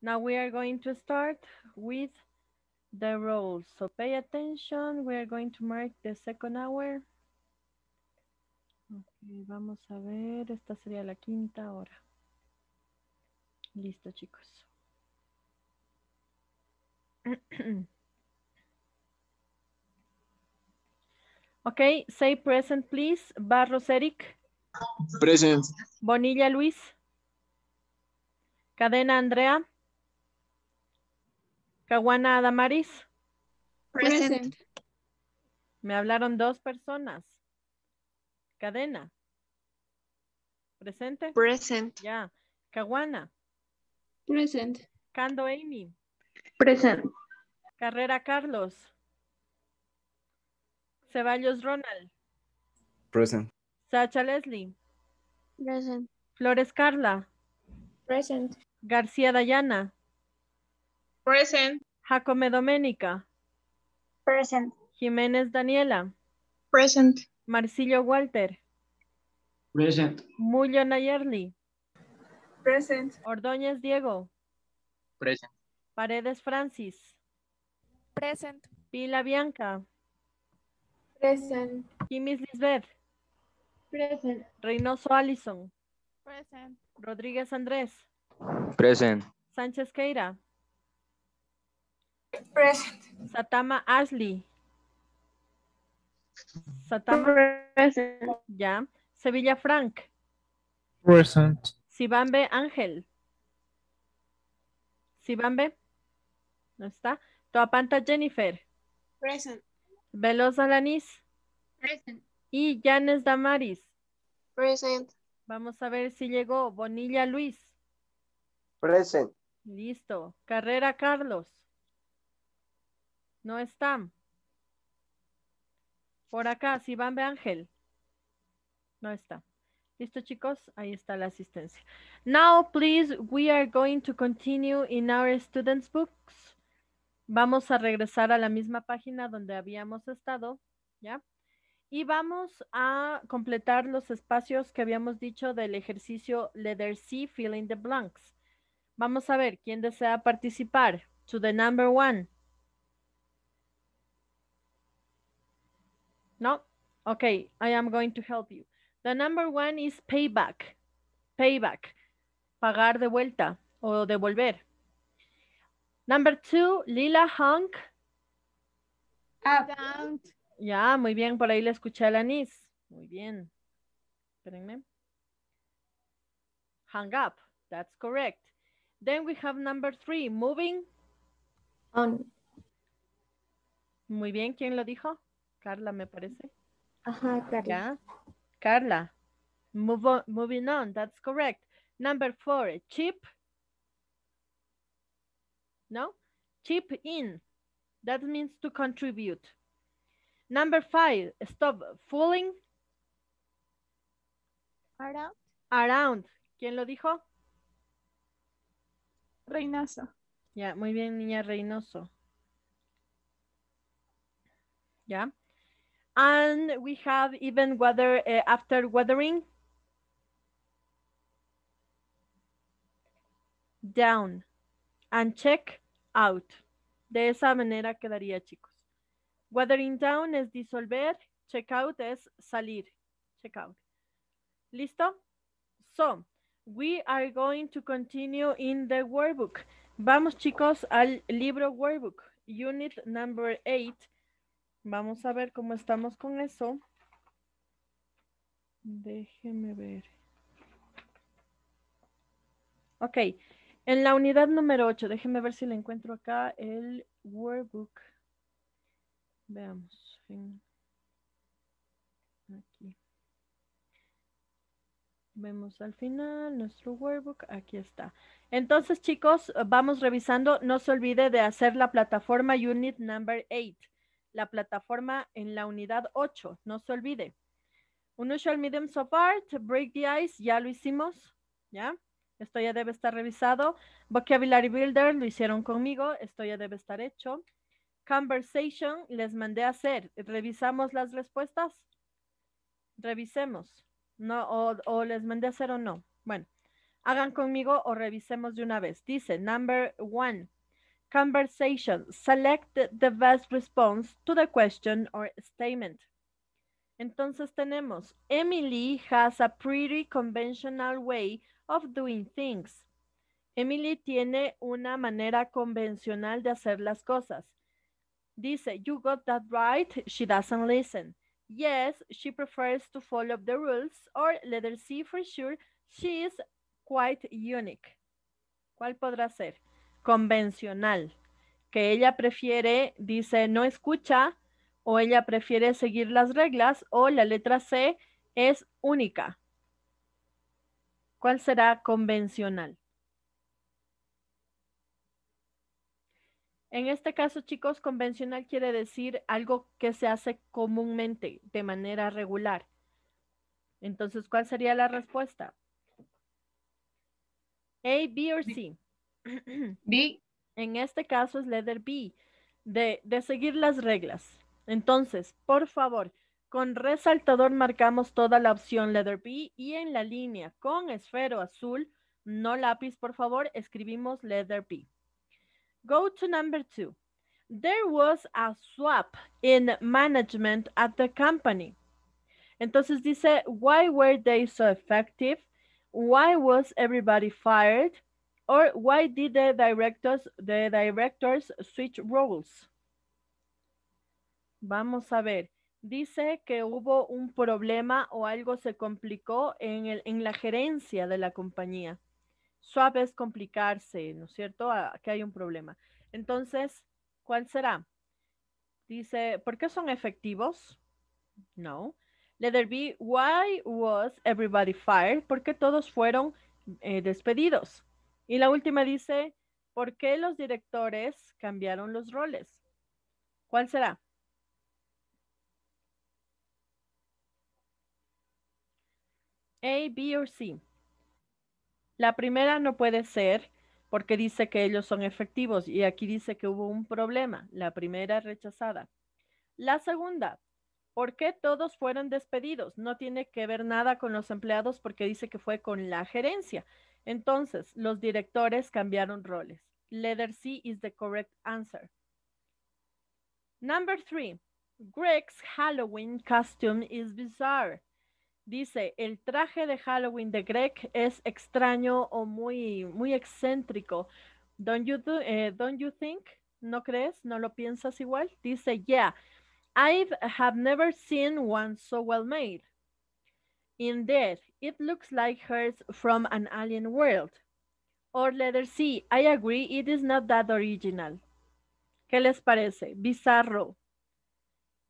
Now we are going to start with the roles. So pay attention. We are going to mark the second hour. Okay, vamos a ver. Esta sería la quinta hora. Listo, chicos. okay, say present, please. Barros Eric. Present. Bonilla Luis. Cadena Andrea. Caguana Adamaris. Present. Me hablaron dos personas. Cadena. Presente. Present. Ya. Caguana. Present. Cando Amy. Present. Carrera Carlos. Ceballos Ronald. Present. Sacha Leslie. Present. Flores Carla. Present. García Dayana. Present. Jacome Domenica. Present. Jiménez Daniela. Present. Marcillo Walter. Present. Mullo Nayerli. Present. Ordóñez Diego. Present. Paredes Francis. Present. Pila Bianca. Present. Jimis Lisbeth. Present. Reynoso Allison. Present. Rodríguez Andrés. Present. Sánchez Queira. Present. Satama Ashley. Satama. Ya. Sevilla Frank. Present. Sibambe Ángel. Sibambe. No está. Toapanta Jennifer. Present. Veloz Alanis. Present. Y Janes Damaris. Present. Vamos a ver si llegó Bonilla Luis. Present. Listo. Carrera Carlos. No están. Por acá, si van, ve Ángel. No está. Listo, chicos, ahí está la asistencia. Now, please, we are going to continue in our students' books. Vamos a regresar a la misma página donde habíamos estado, ¿ya? Y vamos a completar los espacios que habíamos dicho del ejercicio Letter C, Fill the Blanks. Vamos a ver quién desea participar. To the number one. No? ok, I am going to help you. The number one is payback. Payback. Pagar de vuelta o devolver. Number two, Lila Hunk. Up. Ah, ya, muy bien, por ahí le escuché a Lanis. Muy bien. Espérenme. Hang up. That's correct. Then we have number three, moving on. Muy bien, ¿quién lo dijo? Carla, me parece. Ajá, Carla. Carla. moving on, that's correct. Number four, chip. No? Chip in. That means to contribute. Number five, stop fooling. Around. Around. ¿Quién lo dijo? Reynoso. Ya, muy bien, niña Reynoso. ¿Ya? And we have even weather uh, after weathering. Down. And check out. De esa manera quedaría, chicos. Weathering down es disolver. Check out es salir. Check out. ¿Listo? So, we are going to continue in the workbook. Vamos, chicos, al libro workbook. Unit number 8. Vamos a ver cómo estamos con eso. Déjeme ver. Ok, en la unidad número 8, déjeme ver si le encuentro acá el workbook. Veamos. Aquí. Vemos al final nuestro workbook. Aquí está. Entonces, chicos, vamos revisando. No se olvide de hacer la plataforma Unit Number 8 la plataforma en la unidad 8, no se olvide. Unusual Mediums of Art, Break the Ice, ya lo hicimos, ¿ya? Esto ya debe estar revisado. Vocabulary Builder, lo hicieron conmigo, esto ya debe estar hecho. Conversation, les mandé a hacer. ¿Revisamos las respuestas? Revisemos. No, o, les mandé a hacer o no. Bueno, hagan conmigo o revisemos de una vez. Dice, number one, conversation, select the best response to the question or statement. Entonces tenemos, Emily has a pretty conventional way of doing things. Emily tiene una manera convencional de hacer las cosas. Dice, you got that right, she doesn't listen. Yes, she prefers to follow the rules, or let her see for sure, she is quite unique. ¿Cuál podrá ser? convencional, que ella prefiere, dice, no escucha o ella prefiere seguir las reglas o la letra C es única. ¿Cuál será convencional? En este caso, chicos, convencional quiere decir algo que se hace comúnmente, de manera regular. Entonces, ¿cuál sería la respuesta? A, B o C. B. En este caso es letter B, de, seguir las reglas. Entonces, por favor, con resaltador marcamos toda la opción letter B y en la línea con esfero azul, no lápiz, por favor, escribimos letter B. Go to number two. There was a swap in management at the company. Entonces dice, why were they so effective? Why was everybody fired? Or why did the directors, the directors switch roles? Vamos a ver. Dice que hubo un problema o algo se complicó en, el, en la gerencia de la compañía. Suave es complicarse, ¿no es cierto? Ah, que hay un problema. Entonces, ¿cuál será? Dice, ¿por qué son efectivos? No. Letter B, why was everybody fired? ¿Por qué todos fueron eh, despedidos? Y la última dice, ¿por qué los directores cambiaron los roles? ¿Cuál será? A, B o C. La primera no puede ser porque dice que ellos son efectivos y aquí dice que hubo un problema. La primera rechazada. La segunda, ¿por qué todos fueron despedidos? No tiene que ver nada con los empleados porque dice que fue con la gerencia. Entonces, los directores cambiaron roles. Letter C is the correct answer. Number three, Greg's Halloween costume is bizarre. Dice, el traje de Halloween de Greg es extraño o muy, muy excéntrico. Don't you, eh, don't you think? ¿No crees? ¿No lo piensas igual? Dice, yeah, I have never seen one so well made. In death, it looks like hers from an alien world. Or letter C, I agree, it is not that original. ¿Qué les parece? Bizarro.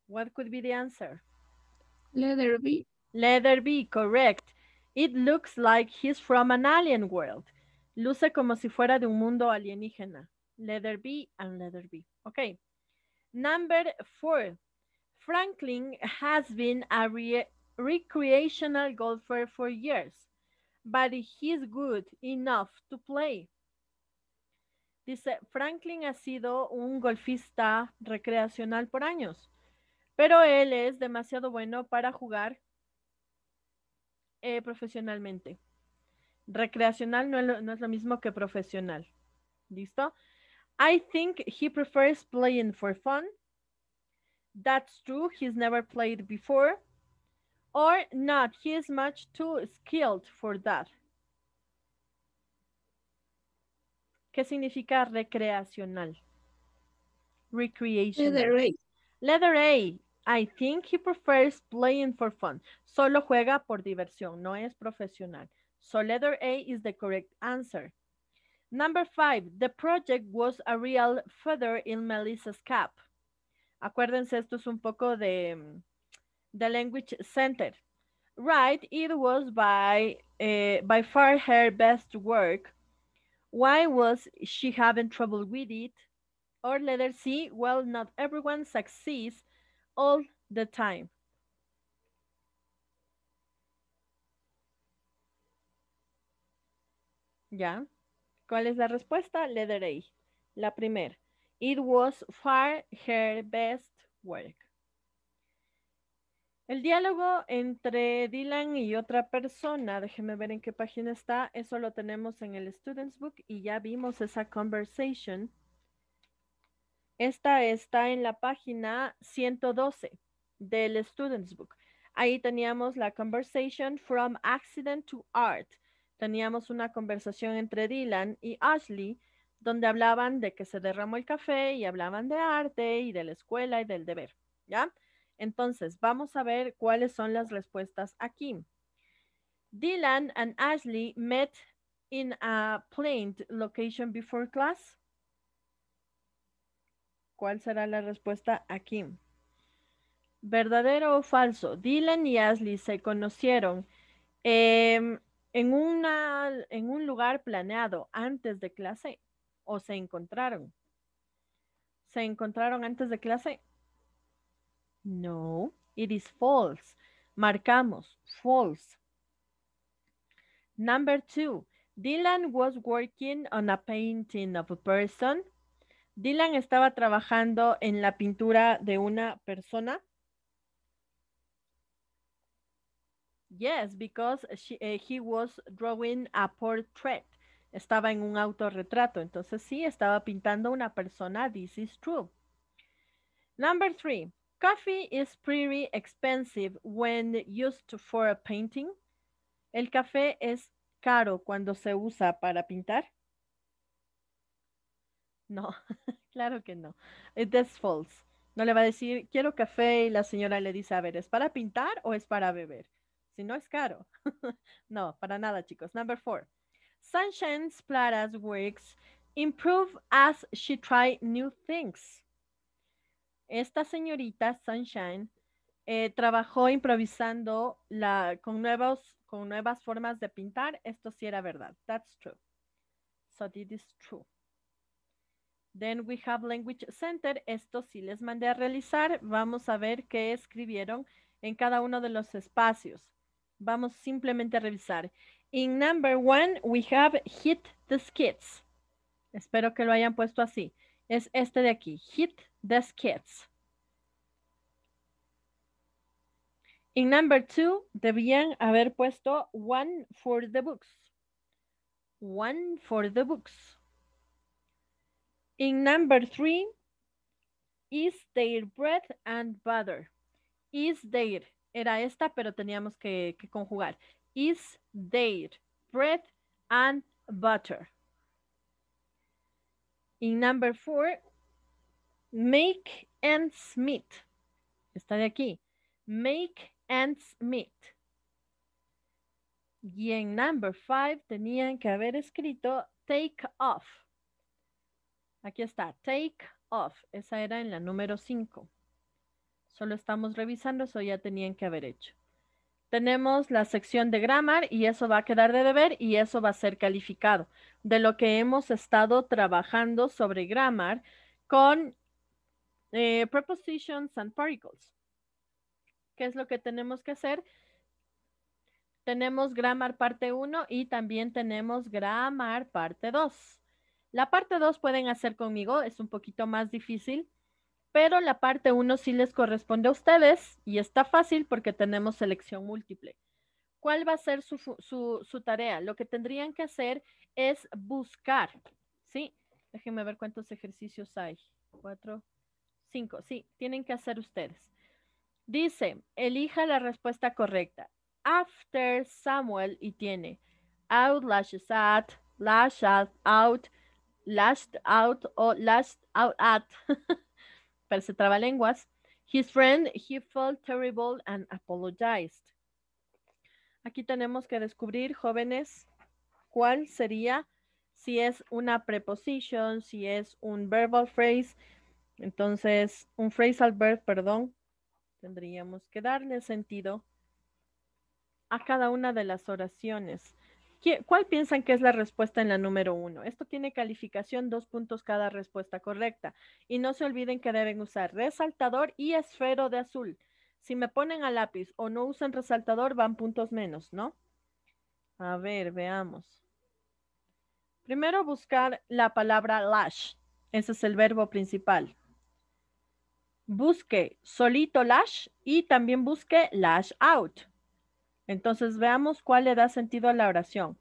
What could be the answer? Letter B. Letter B, correct. It looks like he's from an alien world. Luce como si fuera de un mundo alienígena. Letter B and letter B. Okay. Number four. Franklin has been a, re recreational golfer for years, but he's good enough to play. Dice, Franklin ha sido un golfista recreacional por años, pero él es demasiado bueno para jugar eh, profesionalmente. Recreacional no es, lo, no es lo mismo que profesional. ¿Listo? I think he prefers playing for fun. That's true. He's never played before or not. He is much too skilled for that. ¿Qué significa recreacional? Recreational. Leather A. A. I think he prefers playing for fun. Solo juega por diversión, no es profesional. So letter A is the correct answer. Number five, the project was a real feather in Melissa's cap. Acuérdense, esto es un poco de mm, the language center. Right, it was by, uh, by far her best work. Why was she having trouble with it? Or letter C, well, not everyone succeeds all the time. Yeah. ¿Cuál es la respuesta? Letter A, la primera. It was far her best work. El diálogo entre Dylan y otra persona, déjeme ver en qué página está, eso lo tenemos en el Students Book y ya vimos esa conversation. Esta está en la página 112 del Students Book. Ahí teníamos la conversation from accident to art. Teníamos una conversación entre Dylan y Ashley donde hablaban de que se derramó el café y hablaban de arte y de la escuela y del deber, ¿ya? Entonces, vamos a ver cuáles son las respuestas aquí. Dylan and Ashley met in a planned location before class. ¿Cuál será la respuesta aquí? ¿Verdadero o falso? Dylan y Ashley se conocieron em, en, una, en un lugar planeado antes de clase o se encontraron. ¿Se encontraron antes de clase? No, it is false. Marcamos, false. Number two, Dylan was working on a painting of a person. Dylan estaba trabajando en la pintura de una persona. Yes, because eh, he was drawing a portrait. Estaba en un autorretrato. Entonces sí, estaba pintando una persona. This is true. Number three. Coffee is pretty expensive when used for a painting. El café es caro cuando se usa para pintar. No, claro que no. It's eh, false. No le va a decir, quiero café y la señora le dice, a ver, ¿es para pintar o es para beber? Si no es caro. no, para nada, chicos. Number four. Sunshine's Plata's works improve as she try new things esta señorita Sunshine eh, trabajó improvisando con, nuevas formas de pintar. Esto sí era verdad. That's true. So this is true. Then we have Language Center. Esto sí les mandé a realizar. Vamos a ver qué escribieron en cada uno de los espacios. Vamos simplemente a revisar. In number one, we have hit the Skits. Espero que lo hayan puesto así es este de aquí, hit the skits. In number two, debían haber puesto one for the books. One for the books. In number three, is their bread and butter. Is their, era esta, pero teníamos que, que conjugar. Is their bread and butter. Y number four, make ends meet. Está de aquí. Make ends meet. Y en number five tenían que haber escrito take off. Aquí está, take off. Esa era en la número cinco. Solo estamos revisando, eso ya tenían que haber hecho tenemos la sección de grammar y eso va a quedar de deber y eso va a ser calificado. De lo que hemos estado trabajando sobre grammar con eh, prepositions and particles. ¿Qué es lo que tenemos que hacer? Tenemos grammar parte 1 y también tenemos grammar parte 2. La parte 2 pueden hacer conmigo, es un poquito más difícil pero la parte 1 sí les corresponde a ustedes y está fácil porque tenemos selección múltiple. ¿Cuál va a ser su, tarea? Lo que tendrían que hacer es buscar, ¿sí? Déjenme ver cuántos ejercicios hay. Cuatro, cinco, sí, tienen que hacer ustedes. Dice, elija la respuesta correcta. After Samuel y tiene out lashes at, lash out, lashed out o lashed out at. parece lenguas. His friend, he felt terrible and apologized. Aquí tenemos que descubrir, jóvenes, cuál sería, si es una preposición, si es un verbal phrase, entonces un phrasal verb, perdón, tendríamos que darle sentido a cada una de las oraciones. ¿Cuál piensan que es la respuesta en la número uno? Esto tiene calificación dos puntos cada respuesta correcta. Y no se olviden que deben usar resaltador y esfero de azul. Si me ponen a lápiz o no usan resaltador, van puntos menos, ¿no? A ver, veamos. Primero buscar la palabra lash. Ese es el verbo principal. Busque solito lash y también busque lash out. Entonces veamos cuál le da sentido a la oración.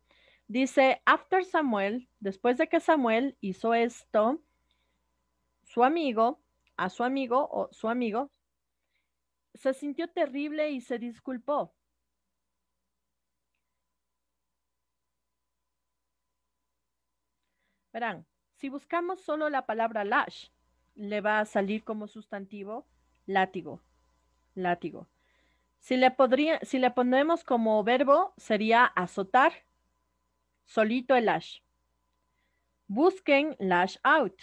Dice, after Samuel, después de que Samuel hizo esto, su amigo, a su amigo o su amigo, se sintió terrible y se disculpó. Verán, si buscamos solo la palabra lash, le va a salir como sustantivo látigo, látigo. Si le, si ponemos como verbo, sería azotar, solito el lash. Busquen lash out.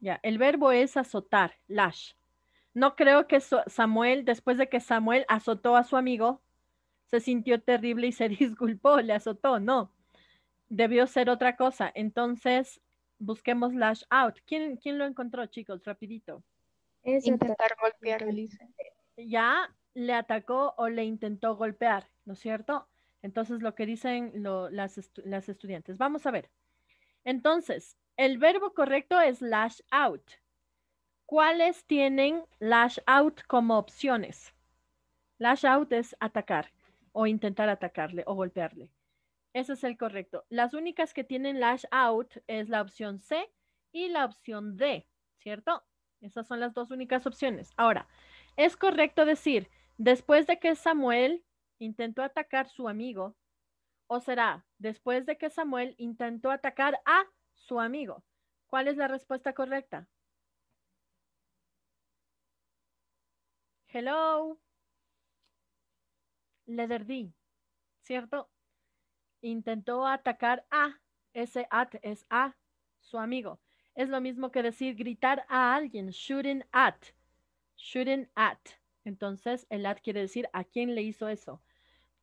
Ya, el verbo es azotar, lash. No creo que Samuel, después de que Samuel azotó a su amigo, se sintió terrible y se disculpó, le azotó, no, debió ser otra cosa. Entonces, busquemos lash out. ¿Quién, lo encontró, chicos? Rapidito. intentar golpear, Ya le atacó o le intentó golpear, ¿no es cierto? Entonces, lo que dicen las, las estudiantes. Vamos a ver. Entonces, el verbo correcto es lash out. ¿Cuáles tienen lash out como opciones? Lash out es atacar o intentar atacarle o golpearle. Ese es el correcto. Las únicas que tienen lash out es la opción C y la opción D, ¿cierto? Esas son las dos únicas opciones. Ahora, es correcto decir, después de que Samuel intentó atacar su amigo, o será, después de que Samuel intentó atacar a su amigo. ¿Cuál es la respuesta correcta? Hello di, ¿cierto? Intentó atacar a, ese at es a, su amigo. Es lo mismo que decir gritar a alguien, shooting at, shooting at. Entonces, el at quiere decir a quién le hizo eso.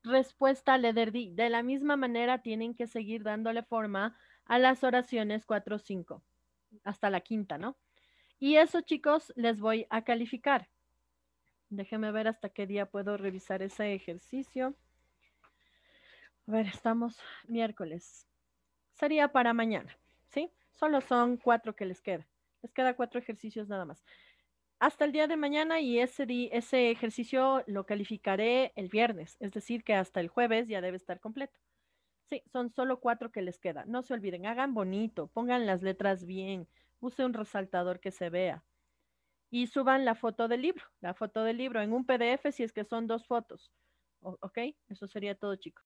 Respuesta Lederdi. De la misma manera tienen que seguir dándole forma a las oraciones 4 5, hasta la quinta, ¿no? Y eso, chicos, les voy a calificar. Déjeme ver hasta qué día puedo revisar ese ejercicio. A ver, estamos miércoles. Sería para mañana, ¿sí? Solo son cuatro que les queda. Les queda cuatro ejercicios nada más. Hasta el día de mañana y ese, ese ejercicio lo calificaré el viernes, es decir, que hasta el jueves ya debe estar completo. Sí, son solo cuatro que les queda. No se olviden, hagan bonito, pongan las letras bien, use un resaltador que se vea y suban la foto del libro, la foto del libro en un PDF si es que son dos fotos. ¿Ok? Eso sería todo, chicos.